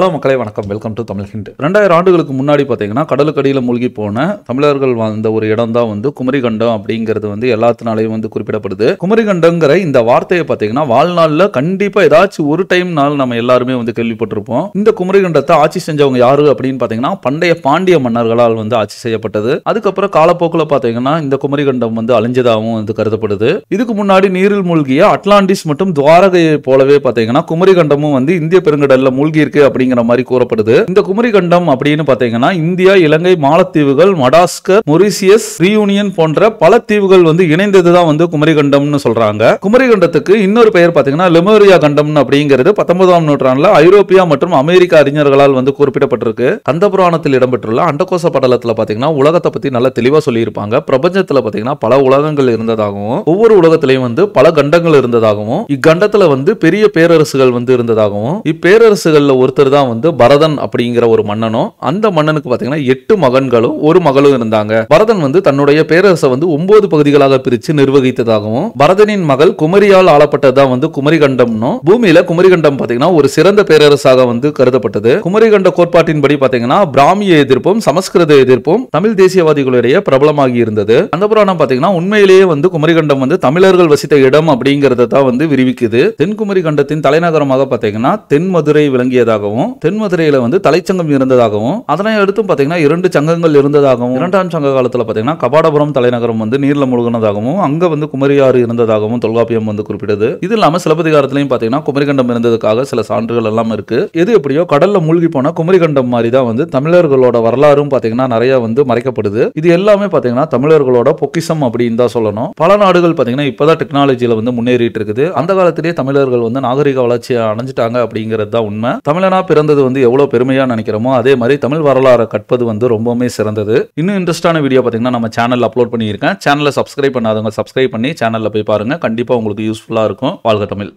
hello மக்களை வணக்கம் welcome to Tamil hint ரெண்டாயிரம் ஆண்டுகளுக்கு முன்னாடி பார்த்தீங்கன்னா கடலுக்கடியில் மூழ்கி போன தமிழர்கள் வாழ்ந்த ஒரு இடம் தான் வந்து குமரிகண்டம் அப்படிங்கிறது வந்து எல்லாத்தினாலையும் வந்து குறிப்பிடப்படுது குமரிகண்டங்கிற இந்த வார்த்தையை பார்த்தீங்கன்னா வாழ்நாளில் கண்டிப்பாக ஏதாச்சும் ஒரு டைம் நாள் நம்ம எல்லாருமே வந்து கேள்விப்பட்டிருப்போம் இந்த குமரிகண்டத்தை ஆட்சி செஞ்சவங்க யாரு அப்படின்னு பார்த்தீங்கன்னா பண்டைய பாண்டிய மன்னர்களால் வந்து ஆட்சி செய்யப்பட்டது அதுக்கப்புறம் காலப்போக்கில் பார்த்தீங்கன்னா இந்த குமரிகண்டம் வந்து அழிஞ்சதாகவும் வந்து கருதப்படுது இதுக்கு முன்னாடி நீரில் மூழ்கிய அட்லாண்டிஸ் மற்றும் துவாரகையை போலவே பார்த்தீங்கன்னா குமரிகண்டமும் வந்து இந்திய பெருங்கடலில் மூழ்கி இருக்கு அப்படிங்க அப்படிங்கிற மாதிரி கூறப்படுது இந்த குமரி கண்டம் அப்படின்னு பாத்தீங்கன்னா இந்தியா இலங்கை மாலத்தீவுகள் மடாஸ்கர் மொரிசியஸ் ரீயூனியன் போன்ற பல தீவுகள் வந்து இணைந்ததுதான் வந்து குமரி கண்டம்னு சொல்றாங்க குமரி கண்டத்துக்கு இன்னொரு பெயர் பாத்தீங்கன்னா லெமோரியா கண்டம் அப்படிங்கிறது பத்தொன்பதாம் நூற்றாண்டுல ஐரோப்பியா மற்றும் அமெரிக்க அறிஞர்களால் வந்து குறிப்பிடப்பட்டிருக்கு கந்த புராணத்தில் இடம்பெற்றுள்ள அண்டகோச படலத்துல பாத்தீங்கன்னா உலகத்தை பத்தி நல்லா தெளிவா சொல்லியிருப்பாங்க பிரபஞ்சத்துல பாத்தீங்கன்னா பல உலகங்கள் இருந்ததாகவும் ஒவ்வொரு உலகத்திலையும் வந்து பல கண்டங்கள் இருந்ததாகவும் இக்கண்டத்துல வந்து பெரிய பேரரசுகள் வந்து இருந்ததாகவும் இப்பேரரசுகள்ல ஒருத்தர் தான் வந்து பரதன் அப்படிங்கிற ஒரு மன்னனும் அந்த மன்னனுக்கு பார்த்தீங்கன்னா எட்டு மகன்களும் ஒரு மகளும் இருந்தாங்க பரதன் வந்து தன்னுடைய பேரரசை வந்து ஒன்பது பகுதிகளாக பிரித்து நிர்வகித்ததாகவும் பரதனின் மகள் குமரியால் ஆளப்பட்டதான் வந்து குமரிகண்டம்னும் பூமியில குமரிகண்டம் பார்த்தீங்கன்னா ஒரு சிறந்த பேரரசாக வந்து கருதப்பட்டது குமரிகண்ட கோட்பாட்டின்படி பார்த்தீங்கன்னா பிராமிய எதிர்ப்பும் சமஸ்கிருத எதிர்ப்பும் தமிழ் தேசியவாதிகளுடைய பிரபலமாகி இருந்தது அந்த புராணம் பார்த்தீங்கன்னா உண்மையிலேயே வந்து குமரிகண்டம் வந்து தமிழர்கள் வசித்த இடம் அப்படிங்கறத தான் வந்து விரிவிக்குது தென்குமரி கண்டத்தின் தலைநகரமாக பார்த்தீங்கன்னா தென்மதுரை விளங்கியதாகவும் இருந்ததாகவும் தென்மதுரையில் வந்து தலைச்சங்கம் இருந்ததாகவும் அதனை அடுத்து பார்த்தீங்கன்னா இரண்டு சங்கங்கள் இருந்ததாகவும் இரண்டாம் சங்க காலத்தில் பார்த்தீங்கன்னா கபாடபுரம் தலைநகரம் வந்து நீரில் முழுகினதாகவும் அங்கே வந்து குமரியாறு இருந்ததாகவும் தொல்காப்பியம் வந்து குறிப்பிடுது இது இல்லாமல் சிலப்பதிகாரத்திலையும் பார்த்தீங்கன்னா குமரிகண்டம் இருந்ததுக்காக சில சான்றுகள் எல்லாம் இருக்கு எது எப்படியோ கடலில் மூழ்கி போன குமரிகண்டம் மாதிரி தான் வந்து தமிழர்களோட வரலாறும் பார்த்தீங்கன்னா நிறைய வந்து மறைக்கப்படுது இது எல்லாமே பார்த்தீங்கன்னா தமிழர்களோட பொக்கிசம் அப்படின்னு தான் சொல்லணும் பல நாடுகள் பார்த்தீங்கன்னா இப்போதான் டெக்னாலஜியில் வந்து முன்னேறிட்டு இருக்குது அந்த காலத்திலேயே தமிழர்கள் வந்து நாகரிக வளர்ச்சியை அடைஞ்சிட்டாங்க அப்படிங்கிறது தான் உண்மை தமிழனா பிறந்தது வந்து எவ்வளோ பெருமையாக நினைக்கிறோமோ அதே மாதிரி தமிழ் வரலாறை கற்பது வந்து ரொம்பவுமே சிறந்தது இன்னும் இன்ட்ரெஸ்டான வீடியோ பார்த்தீங்கன்னா நம்ம சேனல் அப்லோட் பண்ணியிருக்கேன் சேனலை சப்ஸ்கிரைப் பண்ணாதவங்க சப்ஸ்கிரைப் பண்ணி சேனலில் போய் பாருங்கள் கண்டிப்பாக உங்களுக்கு யூஸ்ஃபுல்லாக இருக்கும் வாழ்க தமிழ்